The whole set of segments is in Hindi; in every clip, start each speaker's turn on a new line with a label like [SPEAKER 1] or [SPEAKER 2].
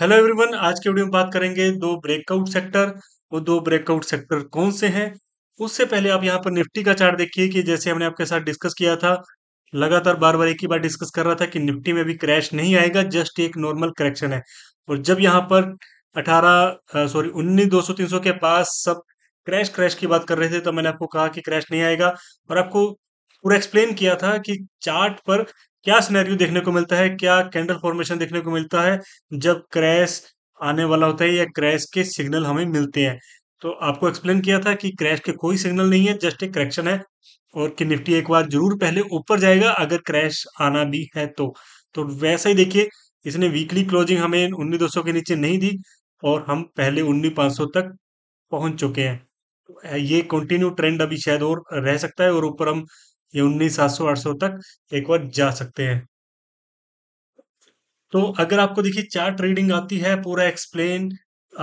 [SPEAKER 1] हेलो एवरीवन आज के वीडियो में बात करेंगे दो ब्रेकआउट सेक्टर वो दो ब्रेकआउट सेक्टर कौन से हैं उससे पहले आप यहां पर निफ्टी का चार्ट देखिए कि जैसे हमने आपके साथ डिस्कस किया था लगातार बार बार एक ही बार डिस्कस कर रहा था कि निफ्टी में भी क्रैश नहीं आएगा जस्ट एक नॉर्मल करेक्शन है और जब यहाँ पर अठारह सॉरी उन्नीस दो सौ तीन सौ के पास सब क्रैश क्रैश की बात कर रहे थे तो मैंने आपको कहा कि क्रैश नहीं आएगा और आपको पूरा एक्सप्लेन किया था कि चार्ट पर क्या सिनेरियो देखने को मिलता है क्या कैंडल फॉर्मेशन देखने को मिलता है जब क्रैश आने वाला होता है या क्रैश के सिग्नल हमें मिलते हैं तो आपको एक्सप्लेन किया था कि क्रैश के कोई सिग्नल नहीं है जस्ट एक करेक्शन है और कि निफ्टी एक बार जरूर पहले ऊपर जाएगा अगर क्रैश आना भी है तो तो वैसा ही देखिए इसने वीकली क्लोजिंग हमें उन्नीस दो के नीचे नहीं दी और हम पहले उन्नीस पांच सौ तक पहुंच चुके हैं तो ये कंटिन्यू ट्रेंड अभी शायद और रह सकता है और ऊपर हम ये उन्नीस सात सौ आठ सौ तक एक बार जा सकते हैं तो अगर आपको देखिए चार ट्रेडिंग आती है पूरा एक्सप्लेन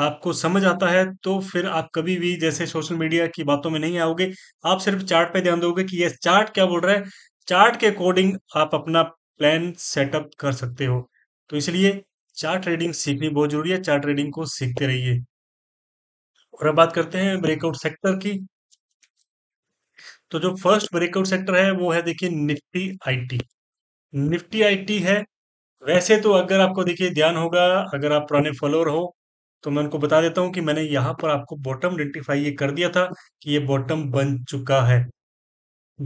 [SPEAKER 1] आपको समझ आता है तो फिर आप कभी भी जैसे सोशल मीडिया की बातों में नहीं आओगे आप सिर्फ चार्ट पे ध्यान दोगे कि ये चार्ट क्या बोल रहा है चार्ट के अकॉर्डिंग आप अपना प्लान सेटअप कर सकते हो तो इसलिए चार्ट ट्रेडिंग सीखनी बहुत जरूरी है चार्ट ट्रेडिंग को सीखते रहिए और अब बात करते हैं ब्रेकआउट सेक्टर की तो जो फर्स्ट ब्रेकआउट सेक्टर है वो है देखिए निफ्टी आईटी निफ्टी आईटी है वैसे तो अगर आपको देखिए ध्यान होगा अगर आप पुराने फॉलोअर हो तो मैं उनको बता देता हूं कि मैंने यहाँ पर आपको बॉटम आइडेंटिफाई ये कर दिया था कि ये बॉटम बन चुका है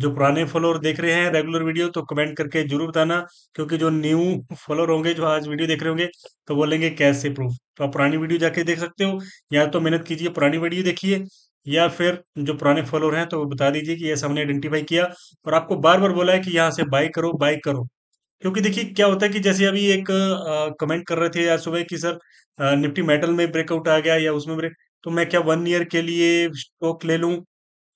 [SPEAKER 1] जो पुराने फॉलोअर देख रहे हैं रेगुलर वीडियो तो कमेंट करके जरूर बताना क्योंकि जो न्यू फॉलोअर होंगे जो आज वीडियो देख रहे होंगे तो बोलेंगे कैसे प्रूफ तो आप पुरानी वीडियो जाके देख सकते हो या तो मेहनत कीजिए पुरानी वीडियो देखिए या फिर जो पुराने फॉलोअर हैं तो वो बता दीजिए कि यस हमने आइडेंटिफाई किया और आपको बार बार बोला है कि यहाँ से बाय करो बाय करो क्योंकि देखिए क्या होता है कि जैसे अभी एक कमेंट कर रहे थे आज सुबह कि सर आ, निफ्टी मेटल में ब्रेकआउट आ गया या उसमें ब्रेक तो मैं क्या वन ईयर के लिए स्टॉक ले लूँ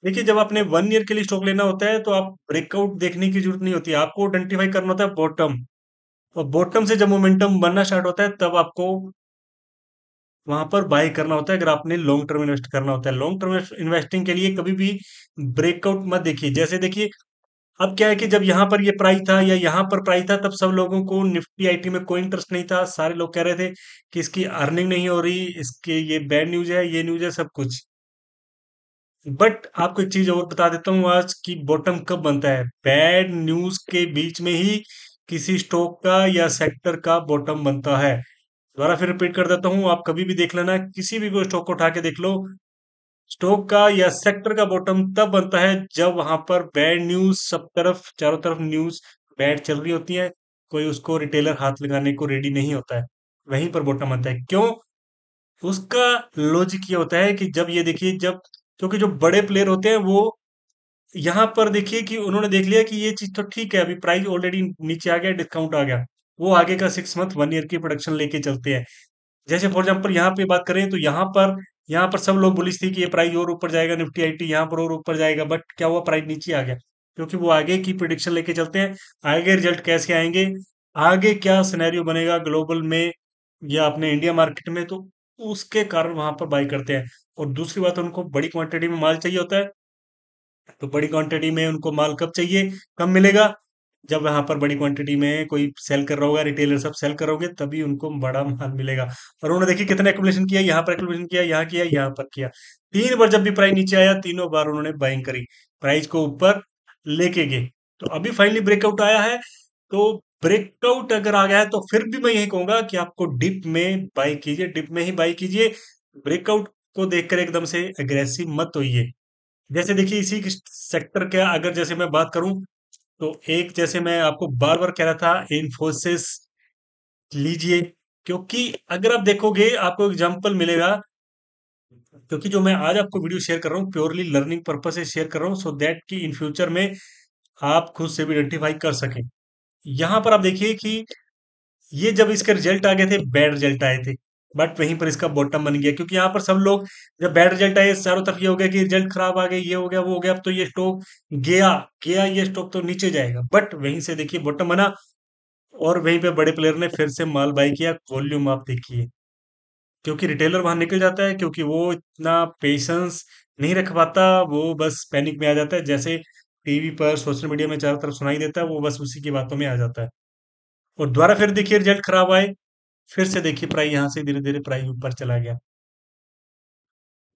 [SPEAKER 1] देखिए जब आपने वन ईयर के लिए स्टॉक लेना होता है तो आप ब्रेकआउट देखने की जरूरत नहीं होती आपको आइडेंटिफाई करना होता है बॉटम और बॉटम से जब मोमेंटम बनना स्टार्ट होता है तब आपको वहां पर बाय करना होता है अगर आपने लॉन्ग टर्म इन्वेस्ट करना होता है लॉन्ग टर्म इन्वेस्टिंग के लिए कभी भी ब्रेकआउट मत देखिए जैसे देखिए अब क्या है कि जब यहाँ पर ये प्राइस था या यहाँ पर प्राइस था तब सब लोगों को निफ्टी आईटी में कोई इंटरेस्ट नहीं था सारे लोग कह रहे थे कि इसकी अर्निंग नहीं हो रही इसके ये बैड न्यूज है ये न्यूज है सब कुछ बट आपको एक चीज और बता देता हूं आज की बॉटम कब बनता है बैड न्यूज के बीच में ही किसी स्टॉक का या सेक्टर का बॉटम बनता है दोबारा फिर रिपीट कर देता हूँ आप कभी भी देख लेना किसी भी कोई स्टॉक को उठा के देख लो स्टॉक का या सेक्टर का बॉटम तब बनता है जब वहां पर बैड न्यूज सब तरफ चारों तरफ न्यूज बैड चल रही होती है कोई उसको रिटेलर हाथ लगाने को रेडी नहीं होता है वहीं पर बॉटम आता है क्यों उसका लॉजिक ये होता है कि जब ये देखिए जब क्योंकि जो बड़े प्लेयर होते हैं वो यहाँ पर देखिए कि उन्होंने देख लिया कि ये चीज तो ठीक है अभी प्राइस ऑलरेडी नीचे आ गया डिस्काउंट आ गया वो आगे का सिक्स मंथ वन ईयर की प्रोडक्शन लेके चलते हैं जैसे फॉर एग्जाम्पल यहाँ पे बात करें तो यहाँ पर यहाँ पर सब लोग बुलिस थी कि ये प्राइस और ऊपर जाएगा निफ्टी आईटी यहाँ पर और ऊपर जाएगा बट क्या हुआ प्राइस नीचे आ गया क्योंकि वो आगे की प्रोडिक्शन लेके चलते हैं आगे रिजल्ट कैसे आएंगे आगे क्या सिनेरियो बनेगा ग्लोबल में या अपने इंडिया मार्केट में तो उसके कारण वहां पर बाई करते हैं और दूसरी बात उनको बड़ी क्वांटिटी में माल चाहिए होता है तो बड़ी क्वांटिटी में उनको माल कब चाहिए कब मिलेगा जब वहां पर बड़ी क्वांटिटी में कोई सेल कर रहा होगा रिटेलर सब सेल करोगे तभी उनको बड़ा माल मिलेगा और उन्होंने देखिए कितने एक्मुलेशन किया यहाँ पर एक्मुलेशन किया यहाँ किया यहाँ पर किया तीन बार जब भी प्राइस नीचे आया तीनों बार उन्होंने बाइंग करी प्राइस को ऊपर लेके गए तो अभी फाइनली ब्रेकआउट आया है तो ब्रेकआउट अगर आ गया है तो फिर भी मैं यही कहूंगा कि आपको डिप में बाई कीजिए डिप में ही बाई कीजिए ब्रेकआउट को देखकर एकदम से अग्रेसिव मत होइए जैसे देखिए इसी सेक्टर के अगर जैसे मैं बात करूं तो एक जैसे मैं आपको बार बार कह रहा था इन्फोसिस लीजिए क्योंकि अगर आप देखोगे आपको एग्जाम्पल मिलेगा क्योंकि जो मैं आज आपको वीडियो शेयर कर रहा हूँ प्योरली लर्निंग पर्पज से शेयर कर रहा हूँ सो दैट कि इन फ्यूचर में आप खुद से भी आइडेंटिफाई कर सकें यहां पर आप देखिए कि ये जब इसके रिजल्ट आ गए थे बैड रिजल्ट आए थे बट वहीं पर इसका बॉटम बन गया क्योंकि यहाँ पर सब लोग जब बैड रिजल्ट आए चारों तरफ ये हो गया कि रिजल्ट खराब आ गया ये हो गया वो हो गया अब तो ये स्टॉक गया गया ये स्टॉक तो नीचे जाएगा बट वहीं से देखिए बॉटम बना और वहीं पे बड़े प्लेयर ने फिर से माल बाई किया वॉल्यूम आप देखिए क्योंकि रिटेलर वहां निकल जाता है क्योंकि वो इतना पेशेंस नहीं रख पाता वो बस पैनिक में आ जाता है जैसे टीवी पर सोशल मीडिया में चारों तरफ सुनाई देता है वो बस उसी की बातों में आ जाता है और दोबारा फिर देखिए रिजल्ट खराब आए फिर से देखिए प्राइस यहाँ से धीरे धीरे प्राइस ऊपर चला गया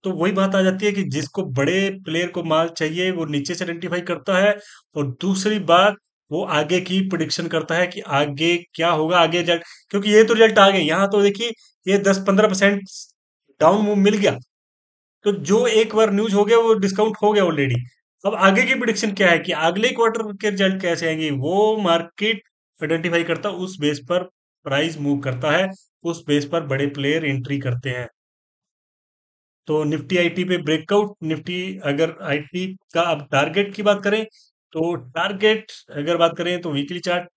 [SPEAKER 1] तो वही बात आ जाती है कि जिसको बड़े प्लेयर को माल चाहिए वो नीचे से आइडेंटिफाई करता है और दूसरी बात वो आगे की प्रोडिक्शन करता है कि आगे क्या होगा आगे रिजल्ट क्योंकि ये तो रिजल्ट आ गए यहाँ तो देखिए ये दस पंद्रह परसेंट डाउन मूव मिल गया तो जो एक बार न्यूज हो गया वो डिस्काउंट हो गया ऑलरेडी अब आगे की प्रोडिक्शन क्या है कि अगले क्वार्टर के रिजल्ट कैसे आएंगे वो मार्केट आइडेंटिफाई करता उस बेस पर प्राइस मूव करता है उस तो बेस पर बड़े प्लेयर एंट्री करते हैं तो निफ्टी आईटी पे ब्रेकआउट निफ्टी अगर आईटी का अब टारगेट की बात करें तो टारगेट अगर बात करें तो वीकली चार्ट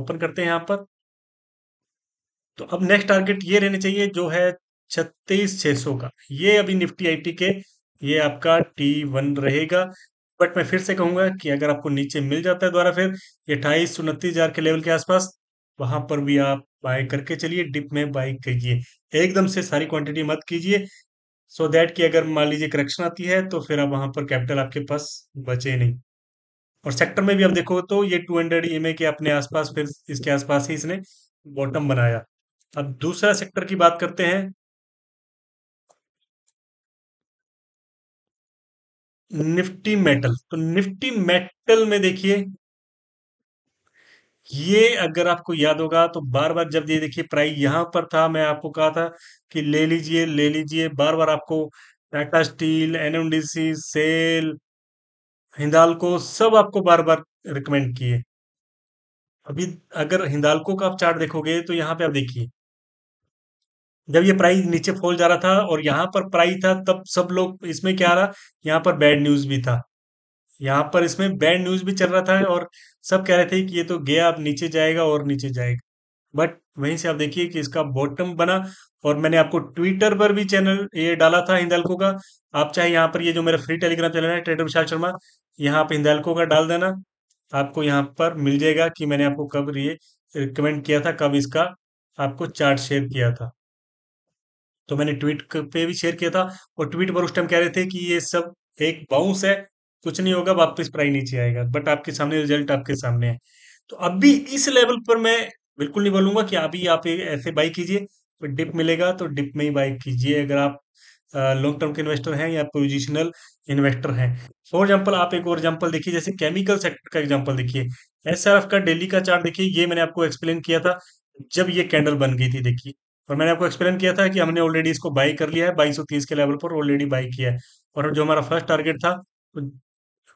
[SPEAKER 1] ओपन करते हैं यहाँ पर तो अब नेक्स्ट टारगेट ये रहने चाहिए जो है छत्तीस छह सौ का ये अभी निफ्टी आईटी के ये आपका टी वन रहेगा बट मैं फिर से कहूंगा कि अगर आपको नीचे मिल जाता है द्वारा फिर अट्ठाईस उनतीस हजार के लेवल के आसपास वहां पर भी आप बाय करके चलिए डिप में बाय कीजिए एकदम से सारी क्वांटिटी मत कीजिए सो so दैट कि अगर मान लीजिए करेक्शन आती है तो फिर आप वहां पर कैपिटल आपके पास बचे नहीं और सेक्टर में भी आप देखो तो ये टू हंड्रेड ई के अपने आसपास फिर इसके आसपास ही इसने बॉटम बनाया अब दूसरा सेक्टर की बात करते हैं निफ्टी मेटल तो निफ्टी मेटल में देखिए ये अगर आपको याद होगा तो बार बार जब ये देखिए प्राइस यहां पर था मैं आपको कहा था कि ले लीजिए ले लीजिए बार बार आपको Tata steel NMDC SAIL Hindalco सब आपको बार बार रिकमेंड किए अभी अगर हिंदालको का आप चार्ट देखोगे तो यहाँ पे आप देखिए जब ये प्राइस नीचे फॉल जा रहा था और यहाँ पर प्राइस था तब सब लोग इसमें क्या रहा यहाँ पर बैड न्यूज भी था यहाँ पर इसमें बैड न्यूज भी चल रहा था और सब कह रहे थे कि ये तो गया अब नीचे जाएगा और नीचे जाएगा बट वहीं से आप देखिए कि इसका बॉटम बना और मैंने आपको ट्विटर पर भी चैनल ये डाला था हिंदालको का आप चाहे यहाँ पर ये जो मेरा फ्री टेलीग्राम चैनल है ट्रेडर विशाल शर्मा यहाँ पर हिंदालको का डाल देना आपको यहाँ पर मिल जाएगा कि मैंने आपको कब ये रिकमेंड किया था कब इसका आपको चार्ट शेयर किया था तो मैंने ट्वीट पे भी शेयर किया था और ट्वीट पर उस टाइम कह रहे थे कि ये सब एक बाउंस है कुछ नहीं होगा वापस प्राइस नीचे आएगा बट आपके सामने रिजल्ट आपके सामने है तो अभी इस लेवल पर मैं बिल्कुल नहीं बोलूंगा कि अभी आप ऐसे बाई कीजिए डिप तो मिलेगा तो डिप में ही बाई कीजिए अगर आप लॉन्ग टर्म के इन्वेस्टर हैं या पोजिशनल इन्वेस्टर हैं फॉर एग्जाम्पल आप एक और एग्जाम्पल देखिए जैसे केमिकल सेक्टर का एग्जाम्पल देखिए एस का डेली का चार्ट देखिए ये मैंने आपको एक्सप्लेन किया था जब ये कैंडल बन गई थी देखिए और मैंने आपको एक्सप्लेन किया था कि हमने ऑलरेडी इसको बाई कर लिया है बाईस के लेवल पर ऑलरेडी बाई किया है और जो हमारा फर्स्ट टारगेट था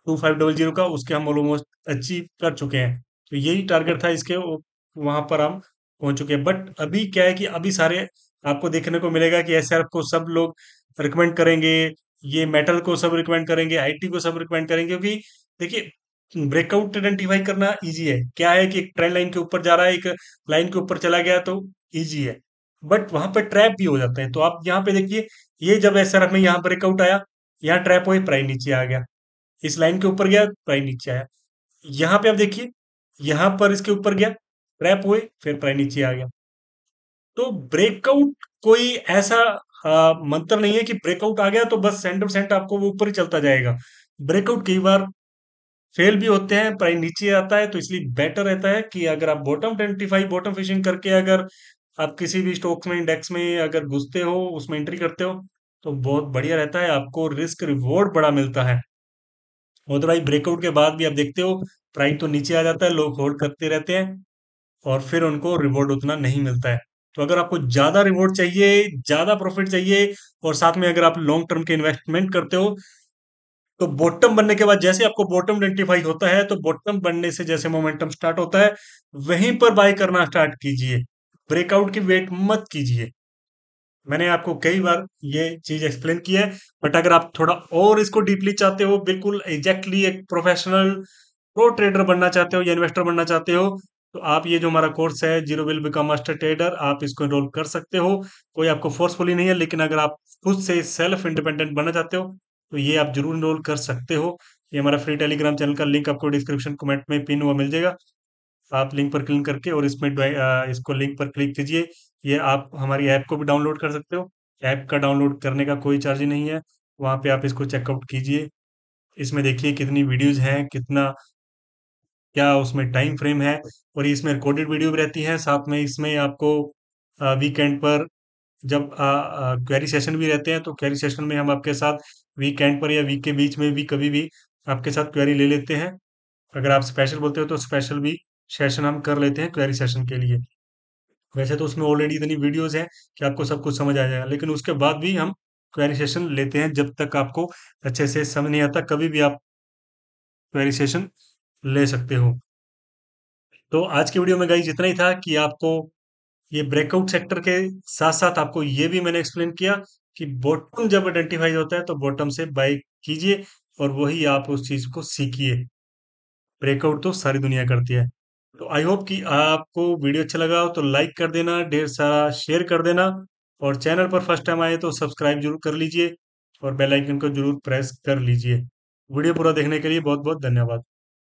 [SPEAKER 1] टू फाइव डबल जीरो का उसके हम ऑलमोस्ट अचीव कर चुके हैं तो यही टारगेट था इसके वहां पर हम पहुंच चुके हैं बट अभी क्या है कि अभी सारे आपको देखने को मिलेगा कि एस को सब लोग रिकमेंड करेंगे ये मेटल को सब रिकमेंड करेंगे आईटी को सब रिकमेंड करेंगे क्योंकि देखिए ब्रेकआउट आइडेंटिफाई करना इजी है क्या है कि एक ट्रेंड लाइन के ऊपर जा रहा है एक लाइन के ऊपर चला गया तो इजी है बट वहां पर ट्रैप भी हो जाते हैं तो आप यहाँ पे देखिए ये जब एस में यहाँ ब्रेकआउट आया यहाँ ट्रैप हुई प्राइस नीचे आ गया इस लाइन के ऊपर गया प्राइम नीचे आया यहाँ पे आप देखिए यहाँ पर इसके ऊपर गया ट्रैप हुए फिर प्राइम नीचे आ गया तो ब्रेकआउट कोई ऐसा आ, मंत्र नहीं है कि ब्रेकआउट आ गया तो बस सेंटर सेंट आपको वो ऊपर ही चलता जाएगा ब्रेकआउट कई बार फेल भी होते हैं प्राइस नीचे आता है तो इसलिए बेटर रहता है कि अगर आप bottom twenty five bottom fishing करके अगर आप किसी भी स्टॉक्स में इंडेक्स में अगर घुसते हो उसमें एंट्री करते हो तो बहुत बढ़िया रहता है आपको रिस्क रिवॉर्ड बड़ा मिलता है वो भाई ब्रेकआउट के बाद भी आप देखते हो प्राइस तो नीचे आ जाता है लोग होल्ड करते रहते हैं और फिर उनको रिवॉर्ड उतना नहीं मिलता है तो अगर आपको ज्यादा रिवॉर्ड चाहिए ज्यादा प्रॉफिट चाहिए और साथ में अगर आप लॉन्ग टर्म के इन्वेस्टमेंट करते हो तो बॉटम बनने के बाद जैसे आपको बॉटम आइडेंटिफाई होता है तो बॉटम बनने से जैसे मोमेंटम स्टार्ट होता है वहीं पर बाय करना स्टार्ट कीजिए ब्रेकआउट की वेट मत कीजिए मैंने आपको कई बार ये चीज एक्सप्लेन की है बट अगर आप थोड़ा और इसको डीपली चाहते हो बिल्कुल एग्जैक्टली एक प्रोफेशनल प्रो ट्रेडर बनना चाहते हो या इन्वेस्टर बनना चाहते हो तो आप ये जो हमारा कोर्स है zero will become master trader आप इसको एनरोल कर सकते हो कोई आपको फोर्सफुली नहीं है लेकिन अगर आप खुद से सेल्फ इंडिपेंडेंट बनना चाहते हो तो ये आप जरूर इनरोल कर सकते हो ये हमारा फ्री टेलीग्राम चैनल का लिंक आपको डिस्क्रिप्शन कमेंट में पिन हुआ मिल जाएगा आप लिंक पर क्लिक करके और इसमें इसको लिंक पर क्लिक कीजिए ये आप हमारी ऐप को भी डाउनलोड कर सकते हो ऐप का डाउनलोड करने का कोई चार्ज नहीं है वहाँ पे आप इसको चेकआउट कीजिए इसमें देखिए कितनी वीडियोस हैं कितना क्या उसमें टाइम फ्रेम है और इसमें रिकॉर्डेड वीडियो भी रहती है साथ में इसमें आपको वीकेंड पर जब क्वेरी सेशन भी रहते हैं तो क्वेरी सेशन में हम आपके साथ वीकेंड पर या वीक के बीच में भी कभी भी आपके साथ क्वेरी ले लेते हैं अगर आप स्पेशल बोलते हो तो स्पेशल भी सेशन हम कर लेते हैं क्वेरी सेशन के लिए वैसे तो उसमें ऑलरेडी इतनी वीडियोज है कि आपको सब कुछ समझ आ जाएगा लेकिन उसके बाद भी हम क्वेरी सेशन लेते हैं जब तक आपको अच्छे से समझ नहीं आता कभी भी आप क्वेरी सेशन ले सकते हो तो आज की वीडियो में गाइज इतना ही था कि आपको ये ब्रेकआउट सेक्टर के साथ साथ आपको ये भी मैंने एक्सप्लेन किया कि बॉटम जब आइडेंटिफाई होता है तो बॉटम से बाय कीजिए और वही आप उस चीज को सीखिए ब्रेकआउट तो सारी दुनिया करती है तो आई होप कि आपको वीडियो अच्छा लगा हो तो लाइक कर देना ढेर सारा शेयर कर देना और चैनल पर फर्स्ट टाइम आए तो सब्सक्राइब जरूर कर लीजिए और बेल आइकन को जरूर प्रेस कर लीजिए वीडियो पूरा देखने के लिए बहुत बहुत धन्यवाद